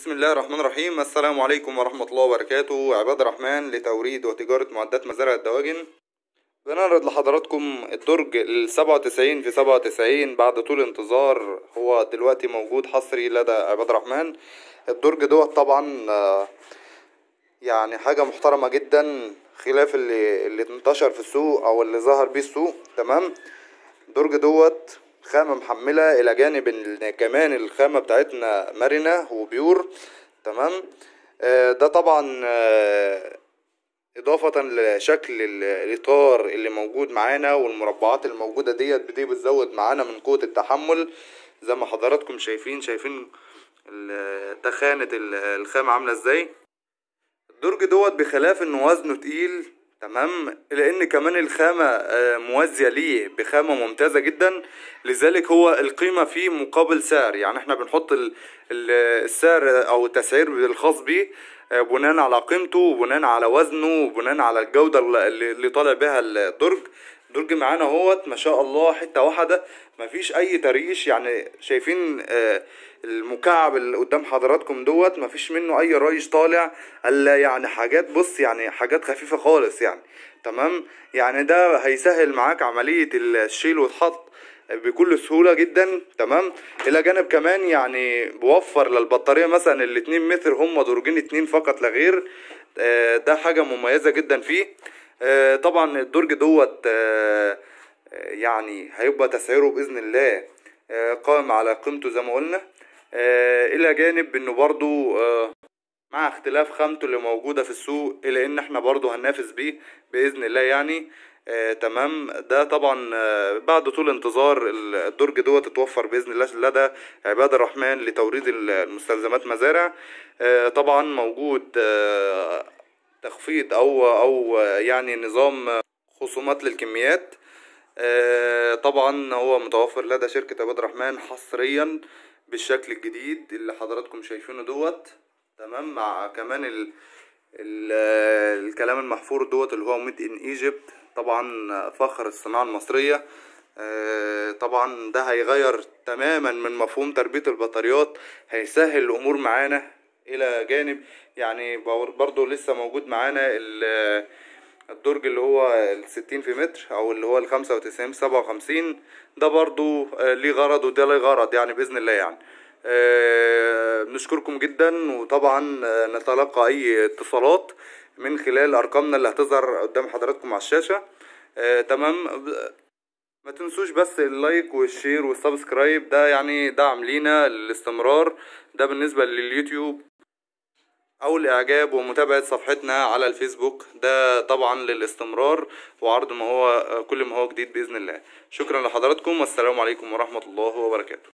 بسم الله الرحمن الرحيم السلام عليكم ورحمة الله وبركاته عباد الرحمن لتوريد وتجارة معدات مزارع الدواجن بنعرض لحضراتكم الدرج السبعة وتسعين في سبعة وتسعين بعد طول انتظار هو دلوقتي موجود حصري لدى عباد الرحمن الدرج دوت طبعا آه، يعني حاجة محترمة جدا خلاف اللي, اللي انتشر في السوق او اللي ظهر بيه السوق تمام الدرج دوت خامة محملة الى جانب ان كمان الخامة بتاعتنا مرنة وبيور تمام آه، ده طبعا آه، اضافة لشكل الاطار اللي موجود معانا والمربعات الموجودة ديت بدي بتزود معانا من قوة التحمل زي ما حضراتكم شايفين شايفين تخانة الخامة عاملة ازاي الدرج دوت بخلاف انه وزنه تقيل تمام لان كمان الخامة آه، موازية ليه بخامة ممتازة جدا لذلك هو القيمة فيه مقابل سعر يعني احنا بنحط السعر او التسعير الخاص بيه آه، بناء على قيمته وبناء على وزنه وبناء على الجودة اللي طالع بها الدرج درج معانا اهوت ما شاء الله حته واحده مفيش اي تريش يعني شايفين آه، المكعب اللي قدام حضراتكم دوت مفيش منه اي ريش طالع الا يعني حاجات بص يعني حاجات خفيفه خالص يعني تمام يعني ده هيسهل معاك عمليه الشيل والحط بكل سهولة جدا تمام الى جانب كمان يعني بوفر للبطارية مثلا الاتنين متر هم درجين اتنين فقط لا غير آه، ده حاجة مميزة جدا فيه آه، طبعا الدرج دوت آه، آه، يعني هيبقى تسعيره باذن الله قائم على قيمته زي ما قلنا الى جانب انه برضو مع اختلاف خامته اللي موجودة في السوق الى إن إحنا برضو هننافس بيه بإذن الله يعني آه تمام ده طبعا آه بعد طول انتظار الدرج دوت اتوفر باذن الله لدى عباد الرحمن لتوريد المستلزمات مزارع آه طبعا موجود تخفيض او او يعني نظام خصومات للكميات آه، طبعا هو متوفر لدى شركة عباد الرحمن حصريا بالشكل الجديد اللي حضراتكم شايفينه دوت تمام مع كمان ال ال الكلام المحفور دوت اللي هو ميد ان ايجيبت طبعا فخر الصناعة المصرية آه، طبعا ده هيغير تماما من مفهوم تربية البطاريات هيسهل الامور معانا الى جانب يعني برضو لسه موجود معانا الدرج اللي هو الستين في متر او اللي هو الخمسة وتسعين سبعة وخمسين ده برضو آه، ليه غرض وده ليه غرض يعني باذن الله يعني بنشكركم آه، جدا وطبعا آه، نتلقى اي اتصالات من خلال ارقامنا اللي هتظهر قدام حضراتكم على الشاشه آه تمام ما تنسوش بس اللايك والشير والسبسكرايب ده يعني دعم لينا للاستمرار ده بالنسبه لليوتيوب أول إعجاب ومتابعة صفحتنا على الفيسبوك ده طبعا للاستمرار وعرض ما هو كل ما هو جديد بإذن الله شكرا لحضراتكم والسلام عليكم ورحمة الله وبركاته